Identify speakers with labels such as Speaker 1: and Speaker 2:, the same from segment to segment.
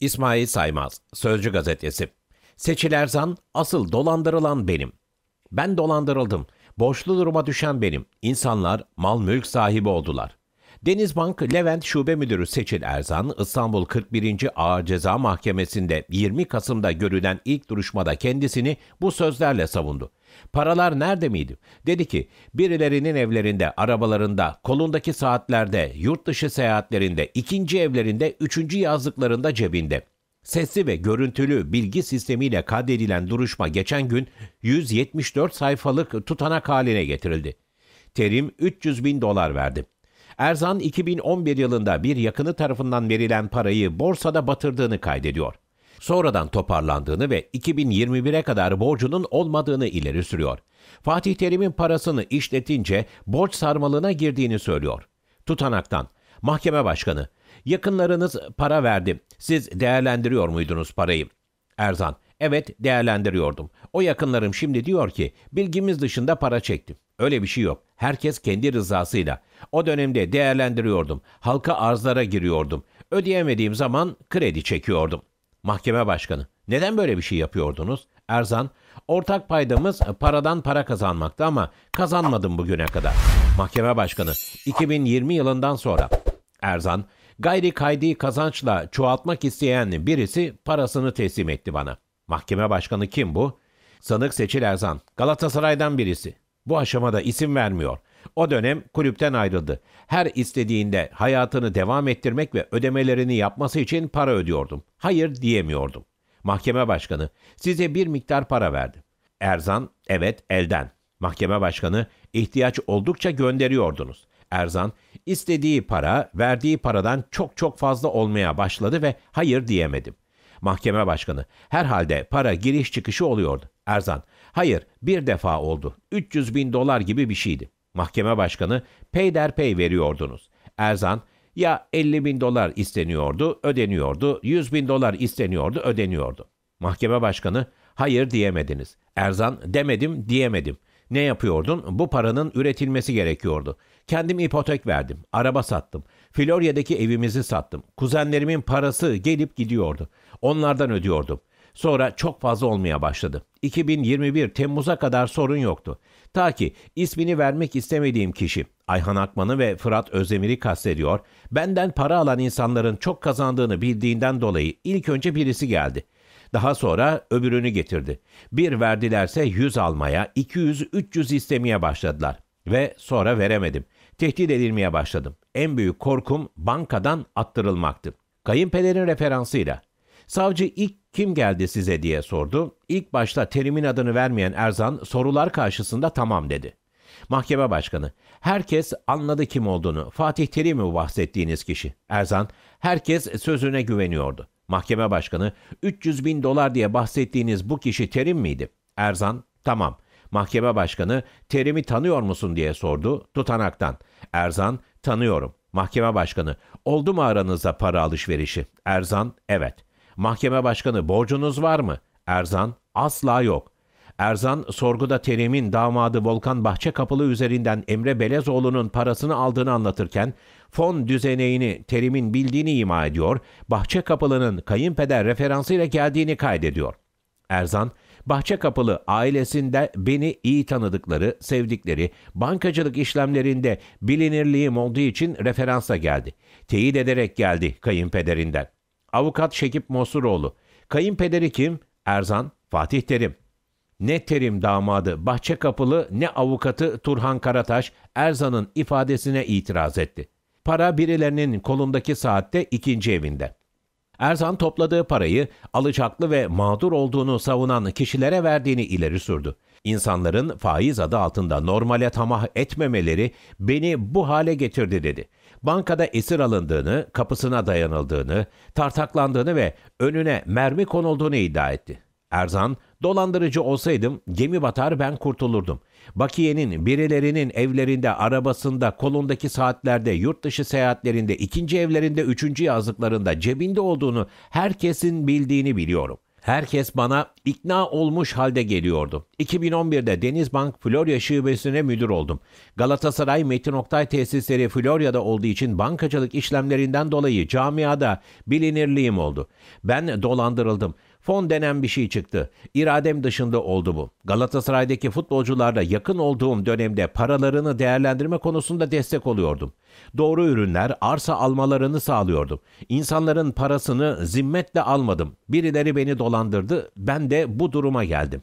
Speaker 1: İsmail Saymaz, Sözcü Gazetesi. Seçil Erzan, asıl dolandırılan benim. Ben dolandırıldım. Borçlu duruma düşen benim. İnsanlar mal mülk sahibi oldular. Denizbank Levent Şube Müdürü Seçil Erzan, İstanbul 41. Ağır Ceza Mahkemesi'nde 20 Kasım'da görülen ilk duruşmada kendisini bu sözlerle savundu. Paralar nerede miydi? Dedi ki birilerinin evlerinde, arabalarında, kolundaki saatlerde, yurt dışı seyahatlerinde, ikinci evlerinde, üçüncü yazlıklarında cebinde. Sesli ve görüntülü bilgi sistemiyle kaydedilen duruşma geçen gün 174 sayfalık tutanak haline getirildi. Terim 300 bin dolar verdi. Erzan 2011 yılında bir yakını tarafından verilen parayı borsada batırdığını kaydediyor. Sonradan toparlandığını ve 2021'e kadar borcunun olmadığını ileri sürüyor. Fatih Terim'in parasını işletince borç sarmalına girdiğini söylüyor. Tutanaktan Mahkeme Başkanı Yakınlarınız para verdi. Siz değerlendiriyor muydunuz parayı? Erzan Evet değerlendiriyordum. O yakınlarım şimdi diyor ki bilgimiz dışında para çektim. Öyle bir şey yok. Herkes kendi rızasıyla. O dönemde değerlendiriyordum. Halka arzlara giriyordum. Ödeyemediğim zaman kredi çekiyordum. Mahkeme başkanı. Neden böyle bir şey yapıyordunuz? Erzan. Ortak paydamız paradan para kazanmakta ama kazanmadım bugüne kadar. Mahkeme başkanı. 2020 yılından sonra. Erzan. Gayri kaydi kazançla çoğaltmak isteyen birisi parasını teslim etti bana. Mahkeme başkanı kim bu? Sanık Seçil Erzan. Galatasaray'dan birisi. Bu aşamada isim vermiyor. O dönem kulüpten ayrıldı. Her istediğinde hayatını devam ettirmek ve ödemelerini yapması için para ödüyordum. Hayır diyemiyordum. Mahkeme başkanı size bir miktar para verdi. Erzan evet elden. Mahkeme başkanı ihtiyaç oldukça gönderiyordunuz. Erzan istediği para verdiği paradan çok çok fazla olmaya başladı ve hayır diyemedim. Mahkeme başkanı herhalde para giriş çıkışı oluyordu. Erzan Hayır, bir defa oldu. 300 bin dolar gibi bir şeydi. Mahkeme başkanı peyderpey veriyordunuz. Erzan, ya 50 bin dolar isteniyordu, ödeniyordu, 100 bin dolar isteniyordu, ödeniyordu. Mahkeme başkanı, hayır diyemediniz. Erzan, demedim, diyemedim. Ne yapıyordun? Bu paranın üretilmesi gerekiyordu. Kendim ipotek verdim, araba sattım. Florya'daki evimizi sattım. Kuzenlerimin parası gelip gidiyordu. Onlardan ödüyordum. Sonra çok fazla olmaya başladı. 2021 Temmuz'a kadar sorun yoktu. Ta ki ismini vermek istemediğim kişi Ayhan Akman'ı ve Fırat Özdemir'i kastediyor. Benden para alan insanların çok kazandığını bildiğinden dolayı ilk önce birisi geldi. Daha sonra öbürünü getirdi. Bir verdilerse 100 almaya, 200, 300 istemeye başladılar ve sonra veremedim. Tehdit edilmeye başladım. En büyük korkum bankadan attırılmaktı. Kayınpederin referansıyla Savcı ilk kim geldi size diye sordu. İlk başta terimin adını vermeyen Erzan sorular karşısında tamam dedi. Mahkeme başkanı, herkes anladı kim olduğunu. Fatih terim Terim'i bahsettiğiniz kişi. Erzan, herkes sözüne güveniyordu. Mahkeme başkanı, 300 bin dolar diye bahsettiğiniz bu kişi Terim miydi? Erzan, tamam. Mahkeme başkanı, Terim'i tanıyor musun diye sordu tutanaktan. Erzan, tanıyorum. Mahkeme başkanı, oldu mu aranızda para alışverişi? Erzan, evet. Mahkeme başkanı borcunuz var mı? Erzan asla yok. Erzan sorguda Terim'in damadı Volkan Bahçekapılı üzerinden Emre Belezoğlu'nun parasını aldığını anlatırken fon düzeneğini Terim'in bildiğini ima ediyor, Bahçekapılı'nın kayınpeder referansıyla geldiğini kaydediyor. Erzan, Bahçekapılı ailesinde beni iyi tanıdıkları, sevdikleri, bankacılık işlemlerinde bilinirliğim olduğu için referansa geldi. Teyit ederek geldi kayınpederinden. Avukat Şekip Mosuroğlu. Kayınpederi kim? Erzan Fatih Terim. Ne Terim damadı Bahçe Kapılı ne avukatı Turhan Karataş Erzan'ın ifadesine itiraz etti. Para birilerinin kolundaki saatte ikinci evinde. Erzan topladığı parayı alacaklı ve mağdur olduğunu savunan kişilere verdiğini ileri sürdü. İnsanların faiz adı altında normale tamah etmemeleri beni bu hale getirdi dedi bankada esir alındığını, kapısına dayanıldığını, tartaklandığını ve önüne mermi konulduğunu iddia etti. Erzan, dolandırıcı olsaydım gemi batar ben kurtulurdum. Bakiye'nin birilerinin evlerinde, arabasında, kolundaki saatlerde, yurt dışı seyahatlerinde, ikinci evlerinde, üçüncü yazlıklarında, cebinde olduğunu herkesin bildiğini biliyorum. Herkes bana ikna olmuş halde geliyordu. 2011'de Denizbank Florya şubesine müdür oldum. Galatasaray Metin Oktay tesisleri Florya'da olduğu için bankacılık işlemlerinden dolayı camiada bilinirliğim oldu. Ben dolandırıldım. Fon denen bir şey çıktı. İradem dışında oldu bu. Galatasaray'daki futbolcularla yakın olduğum dönemde paralarını değerlendirme konusunda destek oluyordum. Doğru ürünler, arsa almalarını sağlıyordum. İnsanların parasını zimmetle almadım. Birileri beni dolandırdı, ben de bu duruma geldim.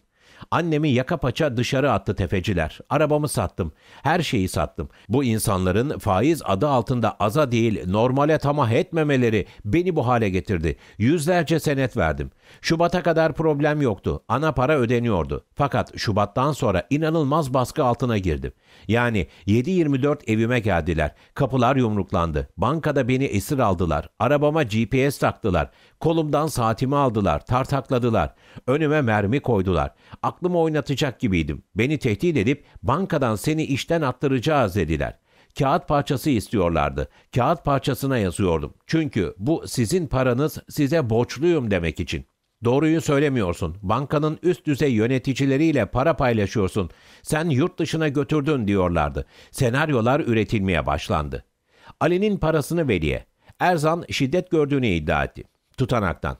Speaker 1: Annemi yaka paça dışarı attı tefeciler. Arabamı sattım. Her şeyi sattım. Bu insanların faiz adı altında aza değil normale tamah etmemeleri beni bu hale getirdi. Yüzlerce senet verdim. Şubat'a kadar problem yoktu. Ana para ödeniyordu. Fakat Şubat'tan sonra inanılmaz baskı altına girdim. Yani 7-24 evime geldiler. Kapılar yumruklandı. Bankada beni esir aldılar. Arabama GPS taktılar. Kolumdan saatimi aldılar. Tartakladılar. Önüme mermi koydular. Aklımı oynatacak gibiydim. Beni tehdit edip bankadan seni işten attıracağız dediler. Kağıt parçası istiyorlardı. Kağıt parçasına yazıyordum. Çünkü bu sizin paranız size borçluyum demek için. Doğruyu söylemiyorsun. Bankanın üst düzey yöneticileriyle para paylaşıyorsun. Sen yurt dışına götürdün diyorlardı. Senaryolar üretilmeye başlandı. Ali'nin parasını Veli'ye. Erzan şiddet gördüğünü iddia etti. Tutanaktan.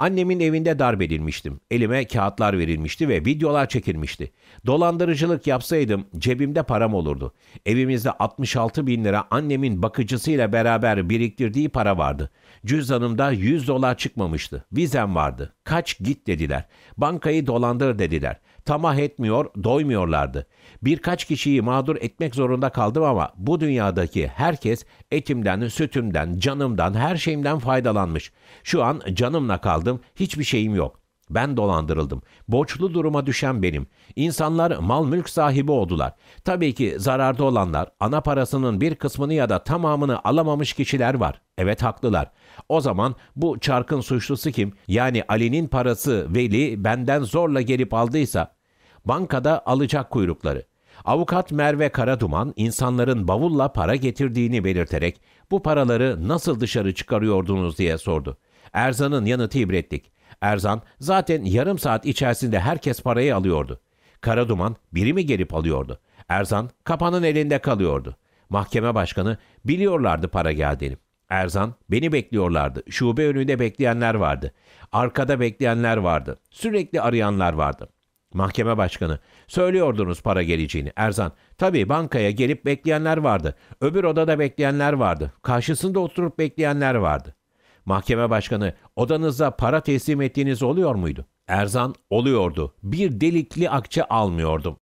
Speaker 1: Annemin evinde darp edilmiştim. Elime kağıtlar verilmişti ve videolar çekilmişti. Dolandırıcılık yapsaydım cebimde param olurdu. Evimizde 66 bin lira annemin bakıcısıyla beraber biriktirdiği para vardı. Cüzdanımda 100 dolar çıkmamıştı. Vizem vardı. Kaç git dediler. Bankayı dolandır dediler tamah etmiyor, doymuyorlardı. Birkaç kişiyi mağdur etmek zorunda kaldım ama bu dünyadaki herkes etimden, sütümden, canımdan, her şeyimden faydalanmış. Şu an canımla kaldım, hiçbir şeyim yok. Ben dolandırıldım. Borçlu duruma düşen benim. İnsanlar mal mülk sahibi oldular. Tabii ki zararda olanlar, ana parasının bir kısmını ya da tamamını alamamış kişiler var. Evet haklılar. O zaman bu çarkın suçlusu kim? Yani Ali'nin parası Veli benden zorla gelip aldıysa bankada alacak kuyrukları. Avukat Merve Karaduman insanların bavulla para getirdiğini belirterek bu paraları nasıl dışarı çıkarıyordunuz diye sordu. Erzan'ın yanıtı ibretlik. Erzan zaten yarım saat içerisinde herkes parayı alıyordu. Karaduman birimi gelip alıyordu. Erzan kapanın elinde kalıyordu. Mahkeme başkanı biliyorlardı para geldiğini. Erzan beni bekliyorlardı. Şube önünde bekleyenler vardı. Arkada bekleyenler vardı. Sürekli arayanlar vardı. Mahkeme başkanı. Söylüyordunuz para geleceğini. Erzan. Tabii bankaya gelip bekleyenler vardı. Öbür odada bekleyenler vardı. Karşısında oturup bekleyenler vardı. Mahkeme başkanı. odanızda para teslim ettiğiniz oluyor muydu? Erzan. Oluyordu. Bir delikli akçe almıyordum.